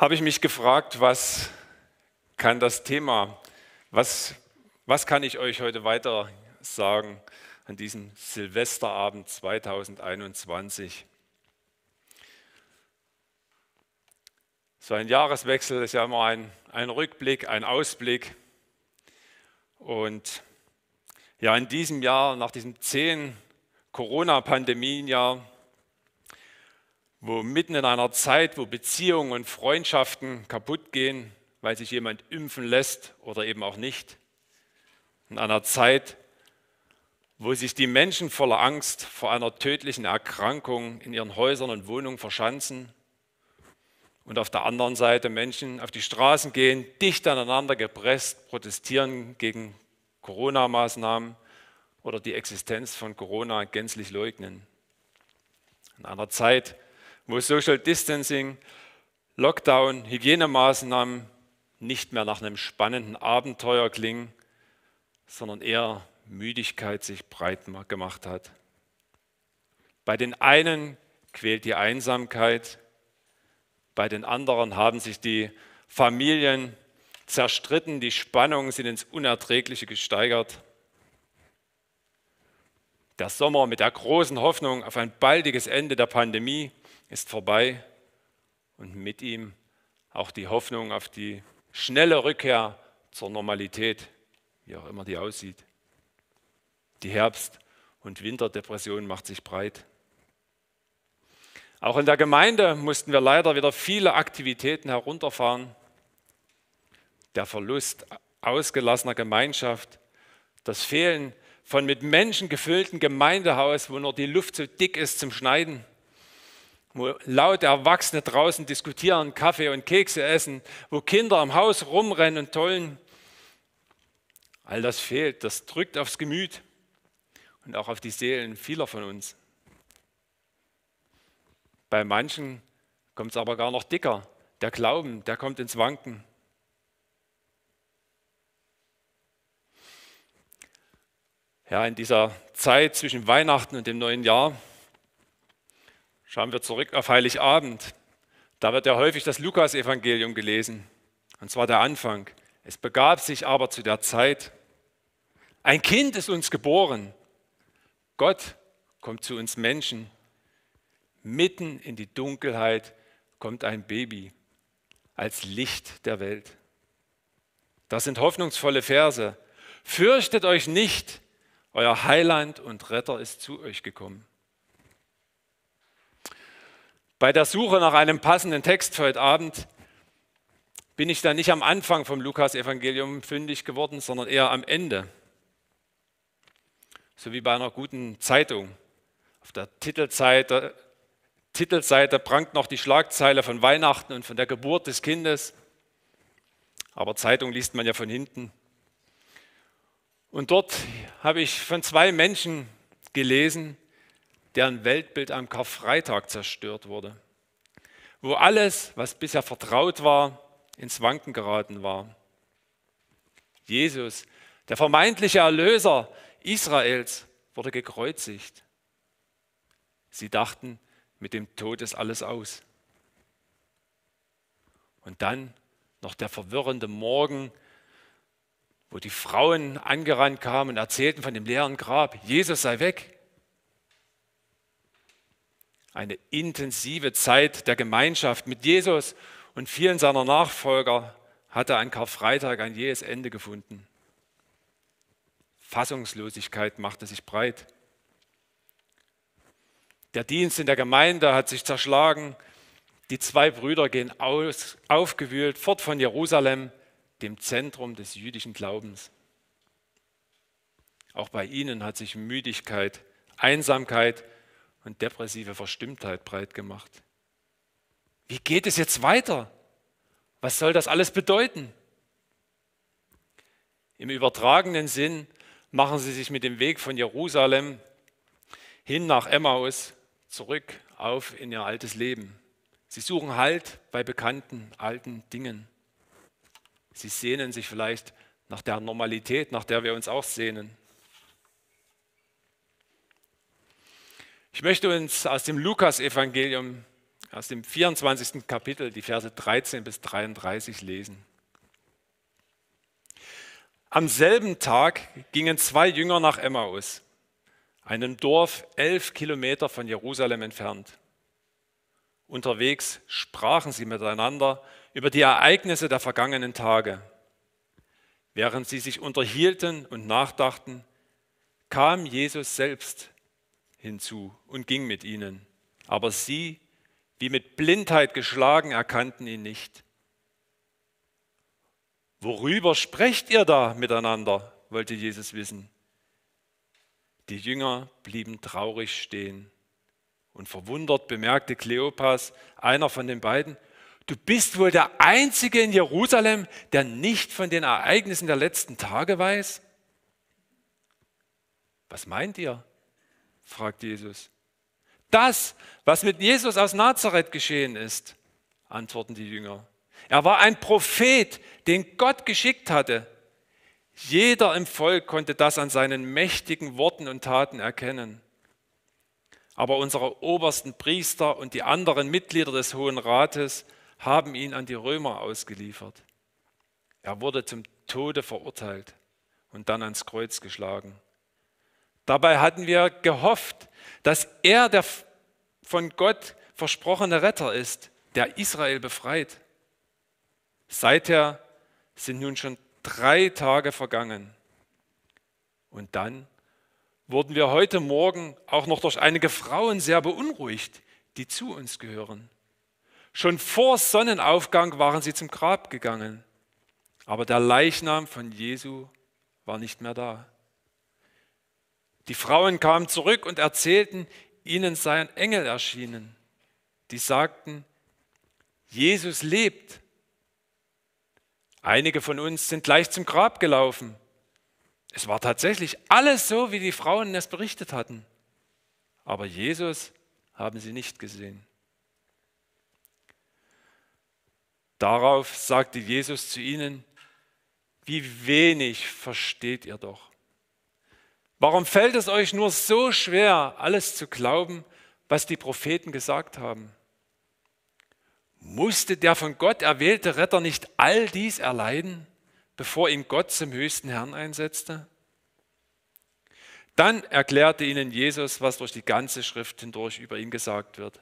habe ich mich gefragt, was kann das Thema, was, was kann ich euch heute weiter sagen an diesem Silvesterabend 2021? So ein Jahreswechsel ist ja immer ein, ein Rückblick, ein Ausblick. Und ja, in diesem Jahr, nach diesem zehn Corona-Pandemien-Jahr, wo mitten in einer Zeit, wo Beziehungen und Freundschaften kaputt gehen, weil sich jemand impfen lässt oder eben auch nicht, in einer Zeit, wo sich die Menschen voller Angst vor einer tödlichen Erkrankung in ihren Häusern und Wohnungen verschanzen und auf der anderen Seite Menschen auf die Straßen gehen, dicht aneinander gepresst, protestieren gegen Corona-Maßnahmen oder die Existenz von Corona gänzlich leugnen. In einer Zeit, wo Social Distancing, Lockdown, Hygienemaßnahmen nicht mehr nach einem spannenden Abenteuer klingen, sondern eher Müdigkeit sich breit gemacht hat. Bei den einen quält die Einsamkeit, bei den anderen haben sich die Familien zerstritten, die Spannungen sind ins Unerträgliche gesteigert. Der Sommer mit der großen Hoffnung auf ein baldiges Ende der Pandemie ist vorbei und mit ihm auch die Hoffnung auf die schnelle Rückkehr zur Normalität, wie auch immer die aussieht. Die Herbst- und Winterdepression macht sich breit. Auch in der Gemeinde mussten wir leider wieder viele Aktivitäten herunterfahren. Der Verlust ausgelassener Gemeinschaft, das Fehlen von mit Menschen gefüllten Gemeindehaus, wo nur die Luft so dick ist zum Schneiden, wo laut Erwachsene draußen diskutieren, Kaffee und Kekse essen, wo Kinder am Haus rumrennen und tollen. All das fehlt, das drückt aufs Gemüt und auch auf die Seelen vieler von uns. Bei manchen kommt es aber gar noch dicker. Der Glauben, der kommt ins Wanken. Ja, in dieser Zeit zwischen Weihnachten und dem neuen Jahr Schauen wir zurück auf Heiligabend. Da wird ja häufig das Lukas-Evangelium gelesen. Und zwar der Anfang. Es begab sich aber zu der Zeit. Ein Kind ist uns geboren. Gott kommt zu uns Menschen. Mitten in die Dunkelheit kommt ein Baby als Licht der Welt. Das sind hoffnungsvolle Verse. Fürchtet euch nicht, euer Heiland und Retter ist zu euch gekommen. Bei der Suche nach einem passenden Text für heute Abend bin ich dann nicht am Anfang vom Lukas-Evangelium fündig geworden, sondern eher am Ende. So wie bei einer guten Zeitung. Auf der Titelseite, Titelseite prangt noch die Schlagzeile von Weihnachten und von der Geburt des Kindes. Aber Zeitung liest man ja von hinten. Und dort habe ich von zwei Menschen gelesen, deren Weltbild am Karfreitag zerstört wurde, wo alles, was bisher vertraut war, ins Wanken geraten war. Jesus, der vermeintliche Erlöser Israels, wurde gekreuzigt. Sie dachten, mit dem Tod ist alles aus. Und dann noch der verwirrende Morgen, wo die Frauen angerannt kamen und erzählten von dem leeren Grab, Jesus sei weg eine intensive Zeit der Gemeinschaft mit Jesus und vielen seiner Nachfolger hatte an Karfreitag ein jähes Ende gefunden. Fassungslosigkeit machte sich breit. Der Dienst in der Gemeinde hat sich zerschlagen. Die zwei Brüder gehen aus, aufgewühlt fort von Jerusalem, dem Zentrum des jüdischen Glaubens. Auch bei ihnen hat sich Müdigkeit, Einsamkeit, und depressive Verstimmtheit breit gemacht. Wie geht es jetzt weiter? Was soll das alles bedeuten? Im übertragenen Sinn machen sie sich mit dem Weg von Jerusalem hin nach Emmaus zurück auf in ihr altes Leben. Sie suchen Halt bei bekannten alten Dingen. Sie sehnen sich vielleicht nach der Normalität, nach der wir uns auch sehnen. Ich möchte uns aus dem Lukas-Evangelium, aus dem 24. Kapitel, die Verse 13 bis 33 lesen. Am selben Tag gingen zwei Jünger nach Emmaus, einem Dorf elf Kilometer von Jerusalem entfernt. Unterwegs sprachen sie miteinander über die Ereignisse der vergangenen Tage. Während sie sich unterhielten und nachdachten, kam Jesus selbst hinzu und ging mit ihnen. Aber sie, wie mit Blindheit geschlagen, erkannten ihn nicht. Worüber sprecht ihr da miteinander? wollte Jesus wissen. Die Jünger blieben traurig stehen. Und verwundert bemerkte Kleopas, einer von den beiden, du bist wohl der Einzige in Jerusalem, der nicht von den Ereignissen der letzten Tage weiß? Was meint ihr? fragt Jesus. Das, was mit Jesus aus Nazareth geschehen ist, antworten die Jünger. Er war ein Prophet, den Gott geschickt hatte. Jeder im Volk konnte das an seinen mächtigen Worten und Taten erkennen. Aber unsere obersten Priester und die anderen Mitglieder des Hohen Rates haben ihn an die Römer ausgeliefert. Er wurde zum Tode verurteilt und dann ans Kreuz geschlagen. Dabei hatten wir gehofft, dass er der von Gott versprochene Retter ist, der Israel befreit. Seither sind nun schon drei Tage vergangen. Und dann wurden wir heute Morgen auch noch durch einige Frauen sehr beunruhigt, die zu uns gehören. Schon vor Sonnenaufgang waren sie zum Grab gegangen, aber der Leichnam von Jesu war nicht mehr da. Die Frauen kamen zurück und erzählten, ihnen sei ein Engel erschienen. Die sagten, Jesus lebt. Einige von uns sind gleich zum Grab gelaufen. Es war tatsächlich alles so, wie die Frauen es berichtet hatten. Aber Jesus haben sie nicht gesehen. Darauf sagte Jesus zu ihnen, wie wenig versteht ihr doch. Warum fällt es euch nur so schwer, alles zu glauben, was die Propheten gesagt haben? Musste der von Gott erwählte Retter nicht all dies erleiden, bevor ihn Gott zum höchsten Herrn einsetzte? Dann erklärte ihnen Jesus, was durch die ganze Schrift hindurch über ihn gesagt wird.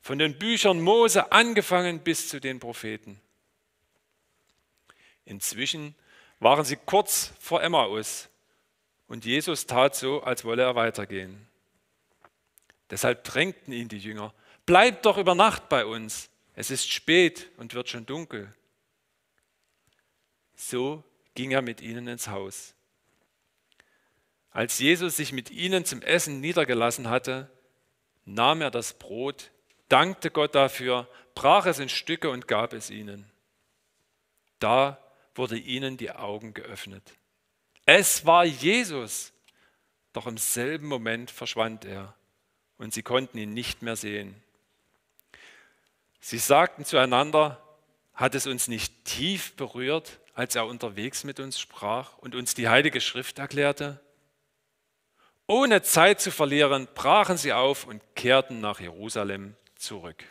Von den Büchern Mose angefangen bis zu den Propheten. Inzwischen waren sie kurz vor Emmaus, und Jesus tat so, als wolle er weitergehen. Deshalb drängten ihn die Jünger, bleibt doch über Nacht bei uns, es ist spät und wird schon dunkel. So ging er mit ihnen ins Haus. Als Jesus sich mit ihnen zum Essen niedergelassen hatte, nahm er das Brot, dankte Gott dafür, brach es in Stücke und gab es ihnen. Da wurde ihnen die Augen geöffnet. Es war Jesus. Doch im selben Moment verschwand er und sie konnten ihn nicht mehr sehen. Sie sagten zueinander, hat es uns nicht tief berührt, als er unterwegs mit uns sprach und uns die Heilige Schrift erklärte? Ohne Zeit zu verlieren, brachen sie auf und kehrten nach Jerusalem zurück.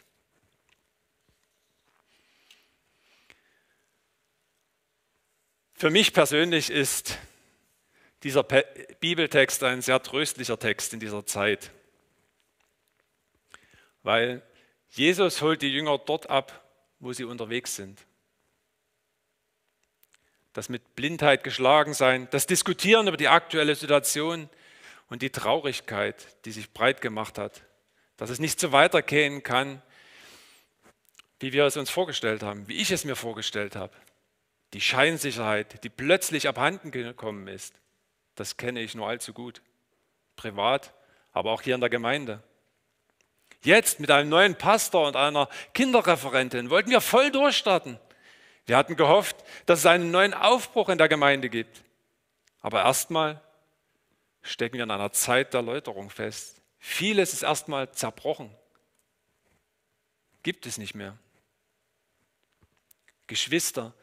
Für mich persönlich ist dieser Bibeltext ein sehr tröstlicher Text in dieser Zeit, weil Jesus holt die Jünger dort ab, wo sie unterwegs sind. Das mit Blindheit geschlagen sein, das Diskutieren über die aktuelle Situation und die Traurigkeit, die sich breit gemacht hat, dass es nicht so weitergehen kann, wie wir es uns vorgestellt haben, wie ich es mir vorgestellt habe. Die Scheinsicherheit, die plötzlich abhanden gekommen ist. Das kenne ich nur allzu gut. Privat, aber auch hier in der Gemeinde. Jetzt mit einem neuen Pastor und einer Kinderreferentin wollten wir voll durchstarten. Wir hatten gehofft, dass es einen neuen Aufbruch in der Gemeinde gibt. Aber erstmal stecken wir in einer Zeit der Läuterung fest. Vieles ist erstmal zerbrochen. Gibt es nicht mehr. Geschwister,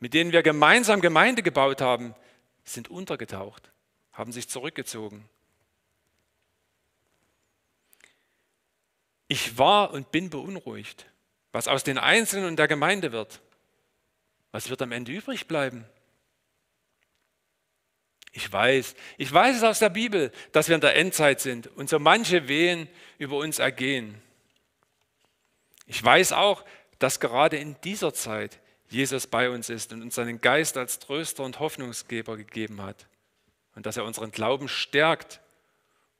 mit denen wir gemeinsam Gemeinde gebaut haben, sind untergetaucht haben sich zurückgezogen. Ich war und bin beunruhigt, was aus den Einzelnen und der Gemeinde wird. Was wird am Ende übrig bleiben? Ich weiß, ich weiß es aus der Bibel, dass wir in der Endzeit sind und so manche Wehen über uns ergehen. Ich weiß auch, dass gerade in dieser Zeit Jesus bei uns ist und uns seinen Geist als Tröster und Hoffnungsgeber gegeben hat und dass er unseren Glauben stärkt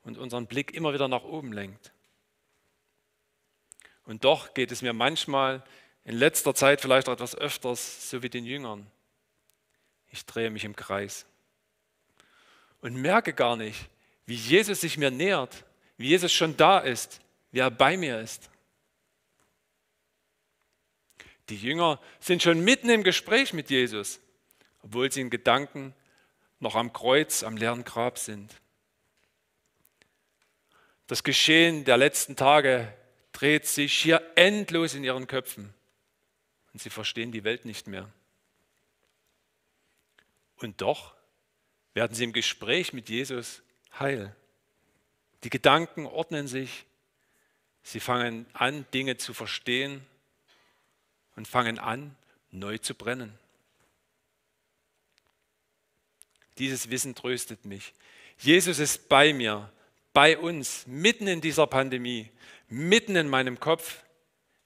und unseren Blick immer wieder nach oben lenkt. Und doch geht es mir manchmal in letzter Zeit vielleicht auch etwas öfters so wie den Jüngern. Ich drehe mich im Kreis und merke gar nicht, wie Jesus sich mir nähert, wie Jesus schon da ist, wie er bei mir ist. Die Jünger sind schon mitten im Gespräch mit Jesus, obwohl sie in Gedanken noch am Kreuz, am leeren Grab sind. Das Geschehen der letzten Tage dreht sich hier endlos in ihren Köpfen und sie verstehen die Welt nicht mehr. Und doch werden sie im Gespräch mit Jesus heil. Die Gedanken ordnen sich, sie fangen an, Dinge zu verstehen und fangen an, neu zu brennen. Dieses Wissen tröstet mich. Jesus ist bei mir, bei uns, mitten in dieser Pandemie, mitten in meinem Kopf,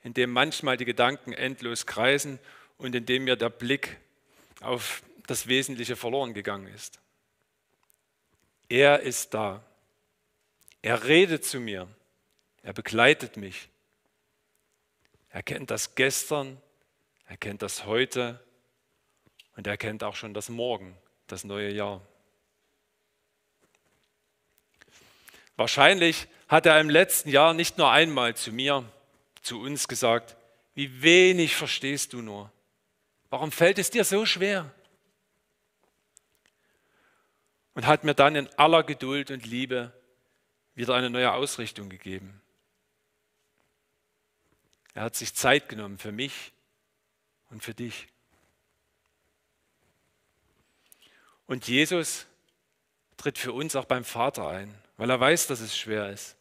in dem manchmal die Gedanken endlos kreisen und in dem mir der Blick auf das Wesentliche verloren gegangen ist. Er ist da. Er redet zu mir. Er begleitet mich. Er kennt das Gestern, er kennt das Heute und er kennt auch schon das Morgen das neue Jahr. Wahrscheinlich hat er im letzten Jahr nicht nur einmal zu mir, zu uns gesagt, wie wenig verstehst du nur. Warum fällt es dir so schwer? Und hat mir dann in aller Geduld und Liebe wieder eine neue Ausrichtung gegeben. Er hat sich Zeit genommen für mich und für dich. Und Jesus tritt für uns auch beim Vater ein, weil er weiß, dass es schwer ist.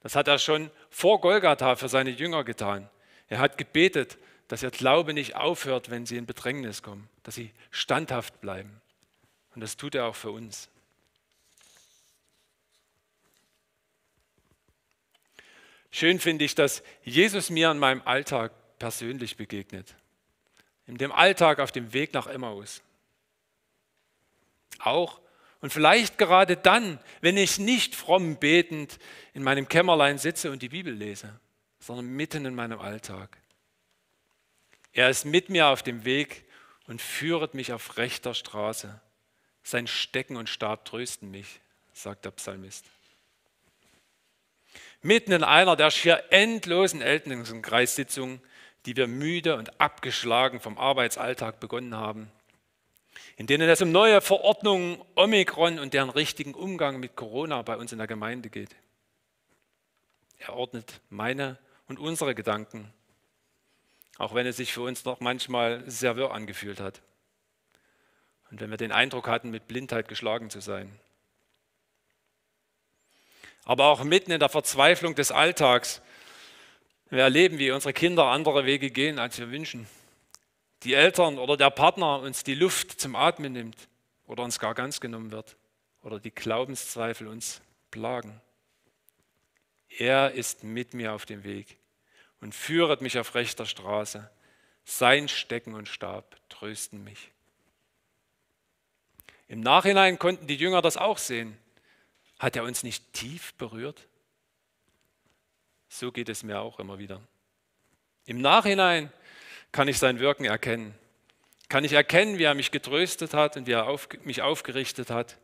Das hat er schon vor Golgatha für seine Jünger getan. Er hat gebetet, dass ihr Glaube nicht aufhört, wenn sie in Bedrängnis kommen, dass sie standhaft bleiben. Und das tut er auch für uns. Schön finde ich, dass Jesus mir in meinem Alltag persönlich begegnet. In dem Alltag auf dem Weg nach Emmaus. Auch und vielleicht gerade dann, wenn ich nicht fromm betend in meinem Kämmerlein sitze und die Bibel lese, sondern mitten in meinem Alltag. Er ist mit mir auf dem Weg und führet mich auf rechter Straße. Sein Stecken und Stab trösten mich, sagt der Psalmist. Mitten in einer der schier endlosen Elternkreissitzungen, die wir müde und abgeschlagen vom Arbeitsalltag begonnen haben, in denen es um neue Verordnungen, Omikron und deren richtigen Umgang mit Corona bei uns in der Gemeinde geht. Er ordnet meine und unsere Gedanken, auch wenn es sich für uns noch manchmal sehr wirr angefühlt hat. Und wenn wir den Eindruck hatten, mit Blindheit geschlagen zu sein. Aber auch mitten in der Verzweiflung des Alltags, wir erleben, wie unsere Kinder andere Wege gehen, als wir wünschen die Eltern oder der Partner uns die Luft zum Atmen nimmt oder uns gar ganz genommen wird oder die Glaubenszweifel uns plagen. Er ist mit mir auf dem Weg und führet mich auf rechter Straße. Sein Stecken und Stab trösten mich. Im Nachhinein konnten die Jünger das auch sehen. Hat er uns nicht tief berührt? So geht es mir auch immer wieder. Im Nachhinein kann ich sein Wirken erkennen. Kann ich erkennen, wie er mich getröstet hat und wie er auf, mich aufgerichtet hat.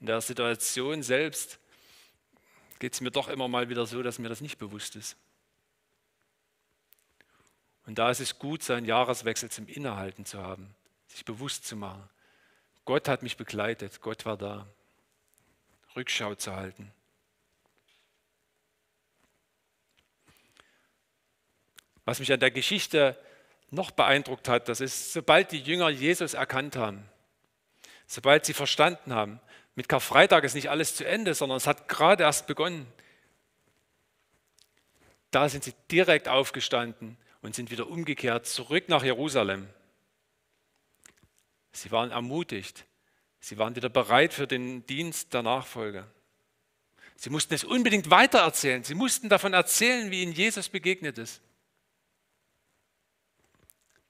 In der Situation selbst geht es mir doch immer mal wieder so, dass mir das nicht bewusst ist. Und da ist es gut, seinen Jahreswechsel zum Innehalten zu haben, sich bewusst zu machen. Gott hat mich begleitet, Gott war da. Rückschau zu halten. Was mich an der Geschichte noch beeindruckt hat, das ist, sobald die Jünger Jesus erkannt haben, sobald sie verstanden haben, mit Karfreitag ist nicht alles zu Ende, sondern es hat gerade erst begonnen. Da sind sie direkt aufgestanden und sind wieder umgekehrt zurück nach Jerusalem. Sie waren ermutigt. Sie waren wieder bereit für den Dienst der Nachfolge. Sie mussten es unbedingt weitererzählen. Sie mussten davon erzählen, wie ihnen Jesus begegnet ist.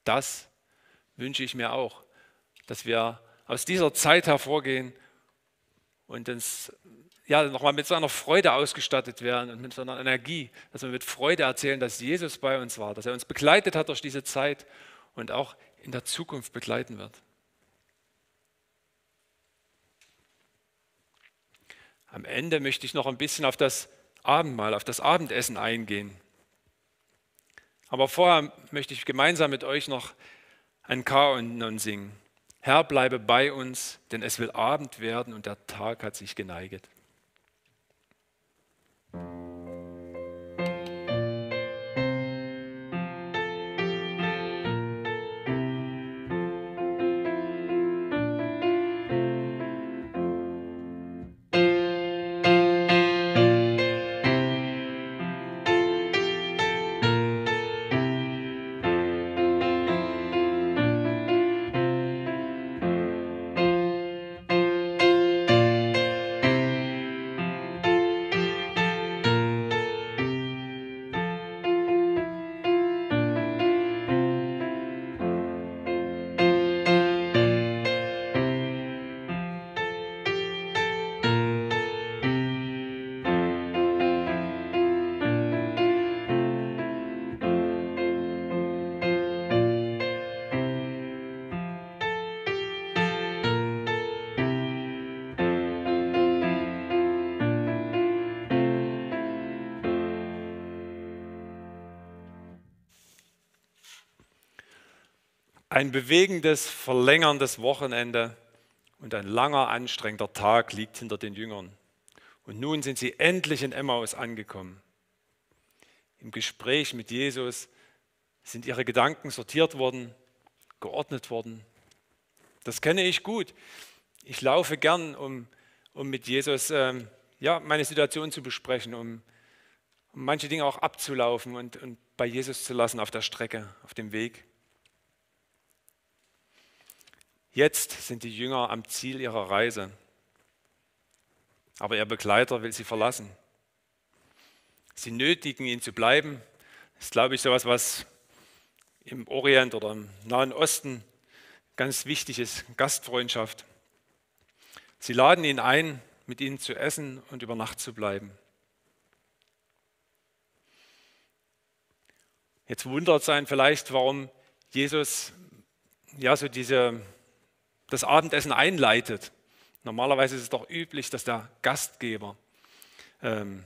Das wünsche ich mir auch, dass wir aus dieser Zeit hervorgehen und uns ja, nochmal mit so einer Freude ausgestattet werden und mit so einer Energie, dass wir mit Freude erzählen, dass Jesus bei uns war, dass er uns begleitet hat durch diese Zeit und auch in der Zukunft begleiten wird. Am Ende möchte ich noch ein bisschen auf das Abendmahl, auf das Abendessen eingehen. Aber vorher möchte ich gemeinsam mit euch noch ein Kanon singen. Herr, bleibe bei uns, denn es will Abend werden und der Tag hat sich geneiget. Ein bewegendes, verlängerndes Wochenende und ein langer, anstrengender Tag liegt hinter den Jüngern. Und nun sind sie endlich in Emmaus angekommen. Im Gespräch mit Jesus sind ihre Gedanken sortiert worden, geordnet worden. Das kenne ich gut. Ich laufe gern, um, um mit Jesus ähm, ja, meine Situation zu besprechen, um, um manche Dinge auch abzulaufen und, und bei Jesus zu lassen auf der Strecke, auf dem Weg. Jetzt sind die Jünger am Ziel ihrer Reise, aber ihr Begleiter will sie verlassen. Sie nötigen ihn zu bleiben. Das ist, glaube ich, so etwas, was im Orient oder im Nahen Osten ganz wichtig ist, Gastfreundschaft. Sie laden ihn ein, mit ihnen zu essen und über Nacht zu bleiben. Jetzt wundert sein vielleicht, warum Jesus ja so diese das Abendessen einleitet. Normalerweise ist es doch üblich, dass der Gastgeber, ähm,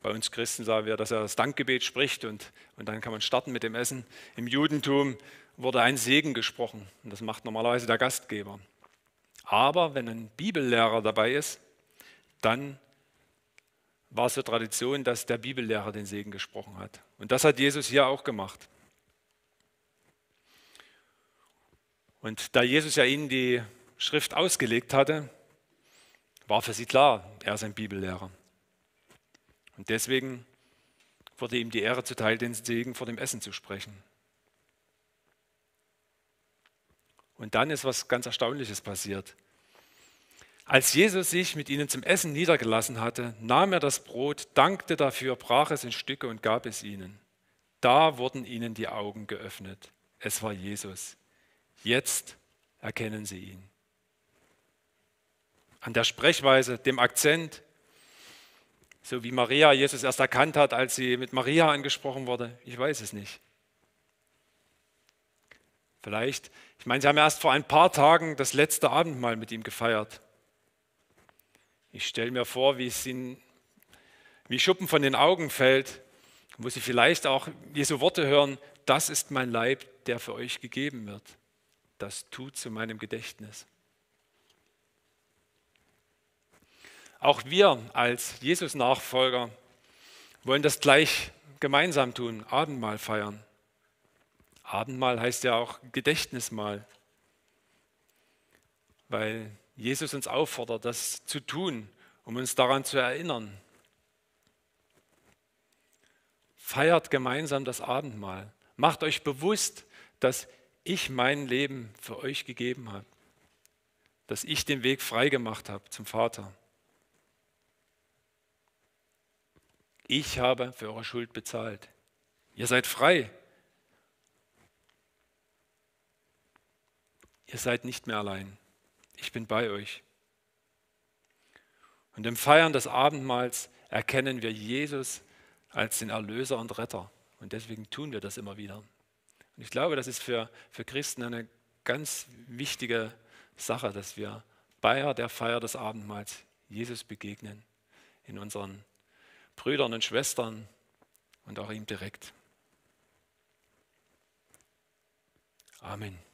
bei uns Christen sagen wir, dass er das Dankgebet spricht und, und dann kann man starten mit dem Essen. Im Judentum wurde ein Segen gesprochen und das macht normalerweise der Gastgeber. Aber wenn ein Bibellehrer dabei ist, dann war es so Tradition, dass der Bibellehrer den Segen gesprochen hat. Und das hat Jesus hier auch gemacht. Und da Jesus ja ihnen die Schrift ausgelegt hatte, war für sie klar, er ist ein Bibellehrer. Und deswegen wurde ihm die Ehre zuteil, den Segen vor dem Essen zu sprechen. Und dann ist was ganz Erstaunliches passiert. Als Jesus sich mit ihnen zum Essen niedergelassen hatte, nahm er das Brot, dankte dafür, brach es in Stücke und gab es ihnen. Da wurden ihnen die Augen geöffnet. Es war Jesus. Jetzt erkennen sie ihn. An der Sprechweise, dem Akzent, so wie Maria Jesus erst erkannt hat, als sie mit Maria angesprochen wurde, ich weiß es nicht. Vielleicht, ich meine, sie haben erst vor ein paar Tagen das letzte Abendmahl mit ihm gefeiert. Ich stelle mir vor, wie es ihnen wie Schuppen von den Augen fällt, wo sie vielleicht auch Jesu Worte hören, das ist mein Leib, der für euch gegeben wird das tut zu meinem Gedächtnis. Auch wir als Jesus-Nachfolger wollen das gleich gemeinsam tun, Abendmahl feiern. Abendmahl heißt ja auch Gedächtnismahl, weil Jesus uns auffordert, das zu tun, um uns daran zu erinnern. Feiert gemeinsam das Abendmahl. Macht euch bewusst, dass ich mein Leben für euch gegeben habe, dass ich den Weg frei gemacht habe zum Vater. Ich habe für eure Schuld bezahlt. Ihr seid frei. Ihr seid nicht mehr allein. Ich bin bei euch. Und im Feiern des Abendmahls erkennen wir Jesus als den Erlöser und Retter. Und deswegen tun wir das immer wieder. Und ich glaube, das ist für, für Christen eine ganz wichtige Sache, dass wir bei der Feier des Abendmahls Jesus begegnen in unseren Brüdern und Schwestern und auch ihm direkt. Amen.